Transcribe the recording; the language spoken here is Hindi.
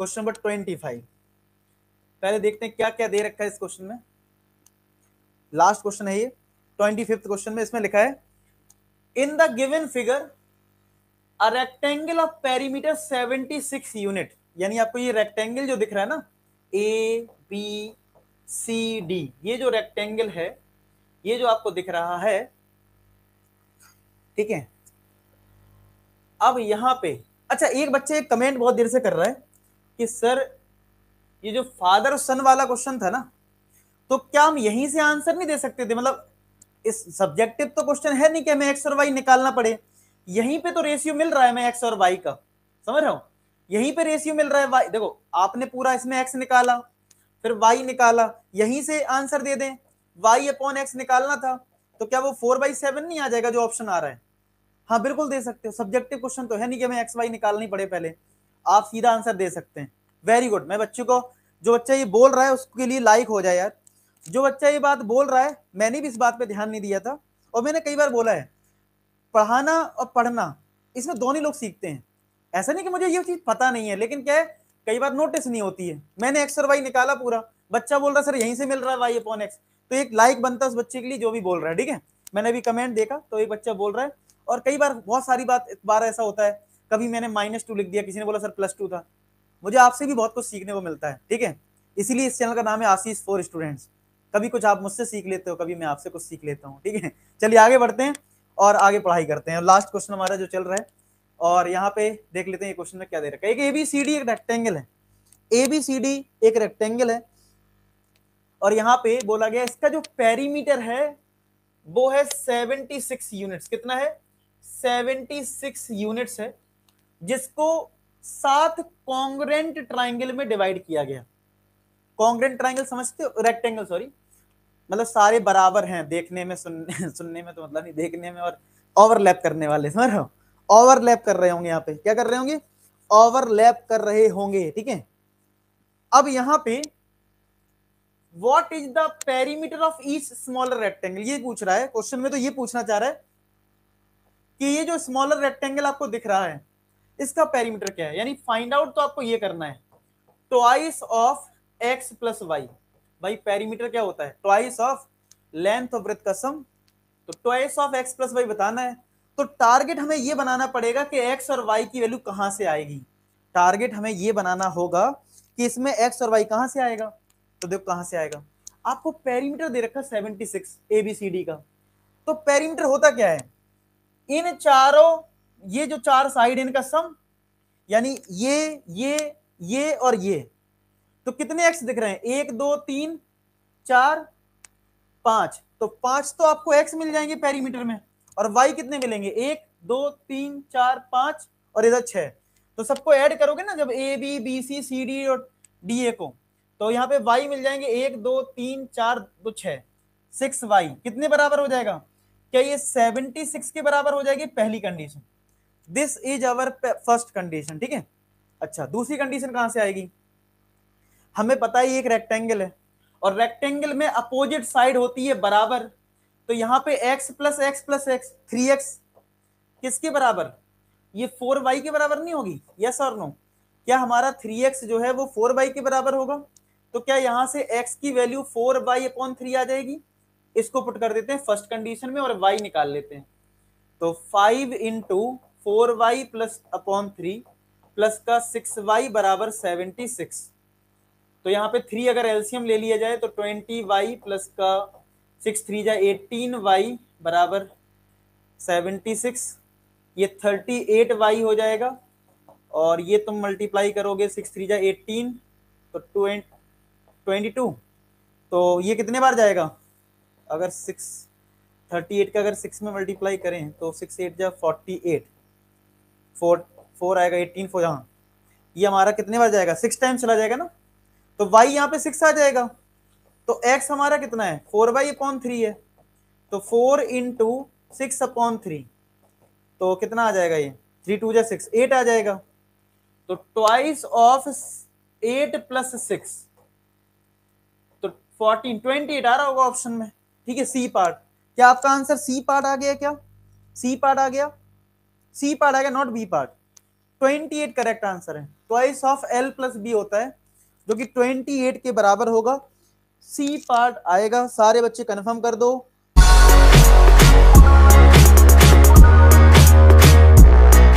क्वेश्चन नंबर ट्वेंटी फाइव पहले देखते हैं क्या क्या दे रखा है इस क्वेश्चन में लास्ट क्वेश्चन है ये ट्वेंटी फिफ्थ क्वेश्चन में इसमें लिखा है in the given figure a rectangle of perimeter six unit यानी आपको ये रेक्टेंगल जो दिख रहा है ना ए बी सी डी ये जो रेक्टेंगल है ये जो आपको दिख रहा है ठीक है अब यहां पे अच्छा एक बच्चे एक कमेंट बहुत देर से कर रहा है कि सर ये जो फादर सन वाला क्वेश्चन था ना तो क्या हम यहीं से आंसर नहीं दे सकते थे मतलब इस सब्जेक्टिव तो क्वेश्चन है नहीं कि हमें एक्स और वाई निकालना पड़े यहीं पे तो रेशियो मिल रहा है मैं एक्स और वाई का समझ रहा हूं यहीं पे रेशियो मिल रहा है वाई देखो आपने पूरा इसमें एक्स निकाला फिर वाई निकाला यहीं से आंसर दे दें वाई अपॉन एक्स निकालना था तो क्या वो फोर बाई सेवन नहीं आ जाएगा जो ऑप्शन आ रहा है हाँ बिल्कुल दे सकते हो सब्जेक्टिव क्वेश्चन तो है नहीं कि हमें एक्स वाई निकालनी पड़े पहले आप सीधा आंसर दे सकते हैं वेरी गुड मैं बच्चों को जो बच्चा ये बोल रहा है उसके लिए लाइक हो जाए यार जो बच्चा ये बात बोल रहा है मैंने भी इस बात पे ध्यान नहीं दिया था और मैंने कई बार बोला है पढ़ाना और पढ़ना इसमें दोनों लोग सीखते हैं ऐसा नहीं कि मुझे ये चीज़ पता नहीं है लेकिन क्या है कई बार नोटिस नहीं होती है मैंने एक्सर वाई निकाला पूरा बच्चा बोल रहा सर यहीं से मिल रहा है वाई अपॉन एक्स तो एक लाइक बनता है उस बच्चे के लिए जो भी बोल रहा है ठीक है मैंने अभी कमेंट देखा तो एक बच्चा बोल रहा है और कई बार बहुत सारी बात बार ऐसा होता है कभी मैंने माइनस टू लिख दिया किसी ने बोला सर प्लस टू था मुझे आपसे भी बहुत कुछ सीखने को मिलता है ठीक है इसीलिए इस चैनल का नाम है आशीष फॉर स्टूडेंट्स कभी कुछ आप मुझसे सीख लेते हो कभी मैं आपसे कुछ सीख लेता हूँ ठीक है चलिए आगे बढ़ते हैं और आगे पढ़ाई करते हैं लास्ट क्वेश्चन हमारा जो चल रहा है और यहाँ पे देख लेते हैं ये क्वेश्चन में क्या दे रखा है एक ए बी सी डी एक रेक्टेंगल है ए बी सी डी एक रेक्टेंगल है और यहाँ पे बोला गया इसका जो पेरीमीटर है वो है सिक्स यूनिट्स कितना है सिक्स यूनिट्स है जिसको सात कॉन्ग्रेंट ट्राइंगल में डिवाइड किया गया कॉन्ग्रेंट ट्राइंगल समझते हो रेक्टेंगल सॉरी मतलब सारे बराबर हैं देखने में सुनने सुनने में तो मतलब नहीं देखने में और ओवरलैप करने वाले समझ रहे हो ओवरलैप कर रहे होंगे यहाँ पे क्या कर रहे होंगे ओवरलैप कर रहे होंगे ठीक है अब यहाँ पे what is the perimeter of each smaller rectangle ये पूछ रहा है क्वेश्चन में तो ये पूछना चाह रहा है कि ये जो स्मॉलर रेक्टेंगल आपको दिख रहा है इसका पेरीमीटर क्या है यानी फाइंड आउट तो आपको ये करना है twice of X plus Y भाई पेरीमीटर क्या होता है ट्वाइस ऑफ लेंथ ऑफ वृत्त कसम तो twice of X plus Y बताना है तो टारगेट हमें ये बनाना पड़ेगा कि एक्स और वाई की वैल्यू कहाँ से आएगी टारगेट हमें ये बनाना होगा कि इसमें एक्स और वाई कहाँ से आएगा तो देखो कहाँ से आएगा आपको पेरीमीटर दे रखा seventy six A B C D का तो पेरीमीटर होता क्या है इन चारों ये जो चार साइड इनका सम यानी ये ये ये और ये तो कितने एक्स दिख रहे हैं एक दो तीन चार पांच तो पांच तो आपको एक्स मिल जाएंगे पेरीमीटर में और वाई कितने मिलेंगे एक दो तीन चार पांच और इधर छह तो सबको ऐड करोगे ना जब A B B C C D और डी ए को तो यहाँ पे वाई मिल जाएंगे एक दो तीन चार दो छह सिक्स वाई कितने बराबर हो जाएगा क्या ये सेवेंटी सिक्स के बराबर हो जाएगी पहली condition this is our first condition ठीक है अच्छा दूसरी कंडीशन कहां से आएगी हमें पता ही एक रेक्टेंगल है और रेक्टेंगल में अपोजिट साइड होती है बराबर तो यहाँ पे x plus X plus X three X किसके बराबर ये फोर वाई के बराबर नहीं होगी यस और नो क्या हमारा थ्री एक्स जो है वो फोर वाई के बराबर होगा तो क्या यहां से x की value four Y upon three आ जाएगी इसको पुट कर देते हैं फर्स्ट कंडीशन में और y निकाल लेते हैं तो five into four Y plus upon three plus का सिक्स वाई बराबर सेवेंटी सिक्स तो यहाँ पे थ्री अगर एल्सियम ले लिया जाए तो ट्वेंटी वाई प्लस का सिक्स थ्री जाए एटीन वाई बराबर सेवेंटी सिक्स ये थर्टी एट वाई हो जाएगा और ये तुम मल्टीप्लाई करोगे सिक्स थ्री जाए एटीन तो ट्वेंटी टू तो ये कितने बार जाएगा अगर सिक्स थर्टी एट का अगर सिक्स में मल्टीप्लाई करें तो सिक्स एट जाए फोर्टी एट फोर फोर आएगा एटीन फोर हाँ ये हमारा कितने बार जाएगा सिक्स टाइम चला जाएगा ना तो वाई यहाँ पे सिक्स आ जाएगा तो एक्स हमारा कितना है फोर बाई अपॉन थ्री है तो four in two six upon three तो कितना आ जाएगा ये थ्री टू जा सिक्स एट आ जाएगा तो twice of eight plus six तो फोर्टीन ट्वेंटी एट आ रहा होगा ऑप्शन में ठीक है सी पार्ट क्या आपका आंसर सी पार्ट आ गया क्या सी पार्ट आ गया सी पार्ट आएगा not B part 28 correct answer है twice of L plus B होता है जो कि 28 के बराबर होगा सी पार्ट आएगा सारे बच्चे कंफर्म कर दो